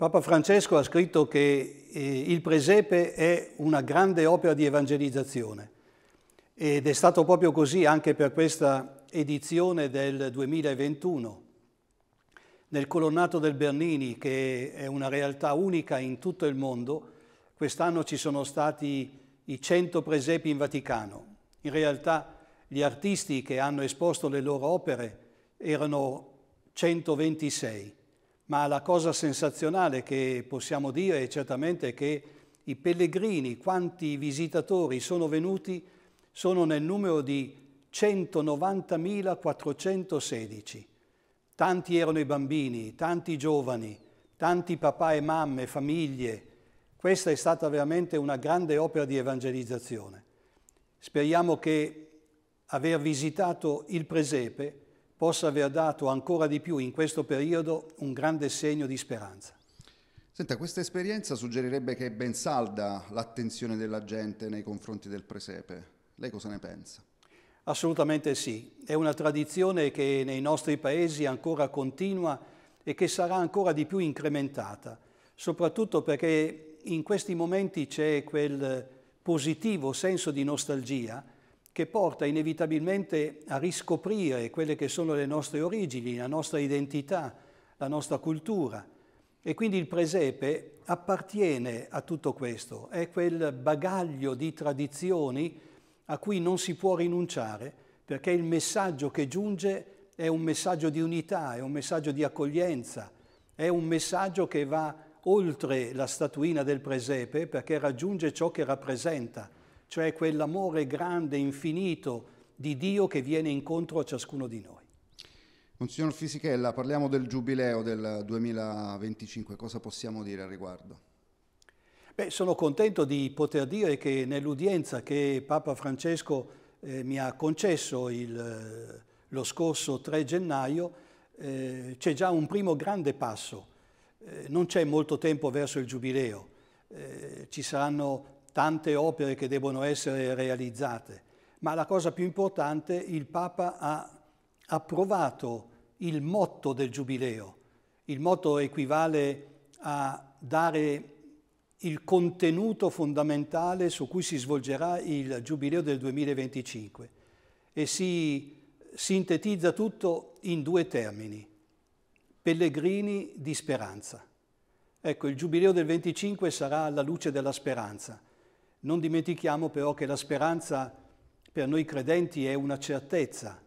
Papa Francesco ha scritto che eh, il presepe è una grande opera di evangelizzazione ed è stato proprio così anche per questa edizione del 2021. Nel colonnato del Bernini, che è una realtà unica in tutto il mondo, quest'anno ci sono stati i 100 presepi in Vaticano. In realtà gli artisti che hanno esposto le loro opere erano 126 ma la cosa sensazionale che possiamo dire è certamente che i pellegrini, quanti visitatori sono venuti, sono nel numero di 190.416. Tanti erano i bambini, tanti giovani, tanti papà e mamme, famiglie. Questa è stata veramente una grande opera di evangelizzazione. Speriamo che aver visitato il presepe possa aver dato ancora di più in questo periodo un grande segno di speranza. Senta, questa esperienza suggerirebbe che è ben salda l'attenzione della gente nei confronti del presepe. Lei cosa ne pensa? Assolutamente sì, è una tradizione che nei nostri paesi ancora continua e che sarà ancora di più incrementata, soprattutto perché in questi momenti c'è quel positivo senso di nostalgia che porta inevitabilmente a riscoprire quelle che sono le nostre origini, la nostra identità, la nostra cultura. E quindi il presepe appartiene a tutto questo, è quel bagaglio di tradizioni a cui non si può rinunciare, perché il messaggio che giunge è un messaggio di unità, è un messaggio di accoglienza, è un messaggio che va oltre la statuina del presepe perché raggiunge ciò che rappresenta, cioè quell'amore grande, infinito di Dio che viene incontro a ciascuno di noi. Monsignor Fisichella, parliamo del giubileo del 2025, cosa possiamo dire al riguardo? Beh, sono contento di poter dire che nell'udienza che Papa Francesco eh, mi ha concesso il, eh, lo scorso 3 gennaio eh, c'è già un primo grande passo. Eh, non c'è molto tempo verso il giubileo, eh, ci saranno tante opere che devono essere realizzate, ma la cosa più importante, il Papa ha approvato il motto del Giubileo. Il motto equivale a dare il contenuto fondamentale su cui si svolgerà il Giubileo del 2025 e si sintetizza tutto in due termini, pellegrini di speranza. Ecco, il Giubileo del 25 sarà la luce della speranza non dimentichiamo però che la speranza per noi credenti è una certezza,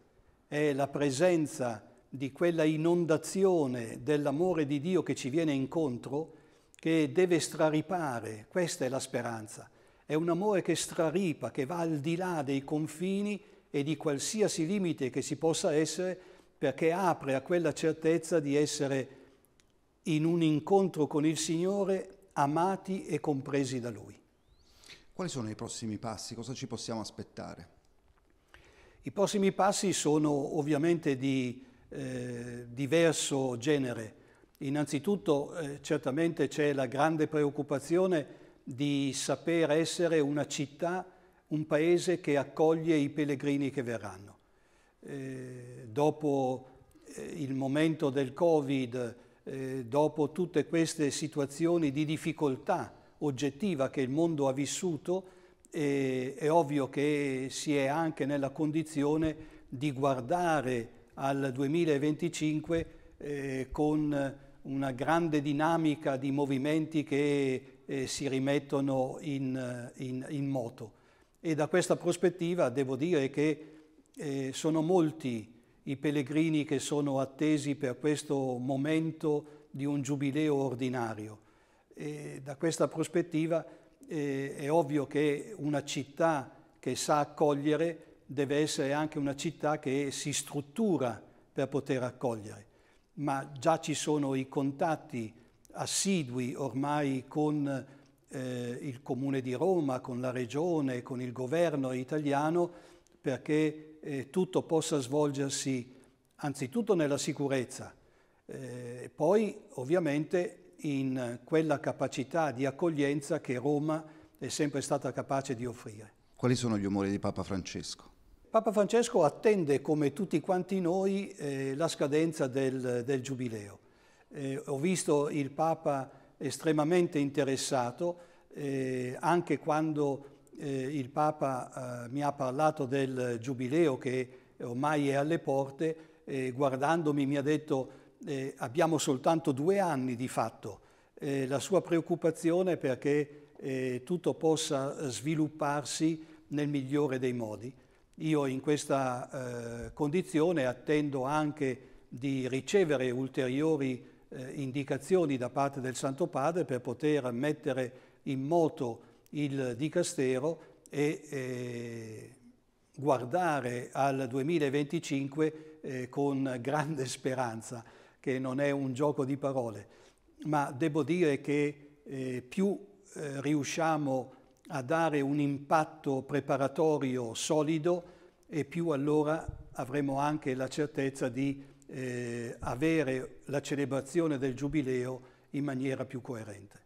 è la presenza di quella inondazione dell'amore di Dio che ci viene incontro, che deve straripare, questa è la speranza. È un amore che straripa, che va al di là dei confini e di qualsiasi limite che ci possa essere, perché apre a quella certezza di essere in un incontro con il Signore amati e compresi da Lui. Quali sono i prossimi passi? Cosa ci possiamo aspettare? I prossimi passi sono ovviamente di eh, diverso genere. Innanzitutto eh, certamente c'è la grande preoccupazione di saper essere una città, un paese che accoglie i pellegrini che verranno. Eh, dopo eh, il momento del Covid, eh, dopo tutte queste situazioni di difficoltà oggettiva che il mondo ha vissuto, è ovvio che si è anche nella condizione di guardare al 2025 eh, con una grande dinamica di movimenti che eh, si rimettono in, in, in, moto. E da questa prospettiva devo dire che eh, sono molti i pellegrini che sono attesi per questo momento di un giubileo ordinario. E da questa prospettiva eh, è ovvio che una città che sa accogliere deve essere anche una città che si struttura per poter accogliere, ma già ci sono i contatti assidui ormai con eh, il Comune di Roma, con la Regione, con il governo italiano, perché eh, tutto possa svolgersi anzitutto nella sicurezza, eh, poi ovviamente in quella capacità di accoglienza che Roma è sempre stata capace di offrire. Quali sono gli umori di Papa Francesco? Papa Francesco attende, come tutti quanti noi, eh, la scadenza del, del Giubileo. Eh, ho visto il Papa estremamente interessato, eh, anche quando eh, il Papa eh, mi ha parlato del Giubileo che ormai è alle porte, eh, guardandomi mi ha detto eh, abbiamo soltanto due anni di fatto, eh, la sua preoccupazione perché eh, tutto possa svilupparsi nel migliore dei modi. Io in questa eh, condizione attendo anche di ricevere ulteriori eh, indicazioni da parte del Santo Padre per poter mettere in moto il dicastero e eh, guardare al 2025 eh, con grande speranza che non è un gioco di parole, ma devo dire che eh, più eh, riusciamo a dare un impatto preparatorio solido e più allora avremo anche la certezza di eh, avere la celebrazione del Giubileo in maniera più coerente.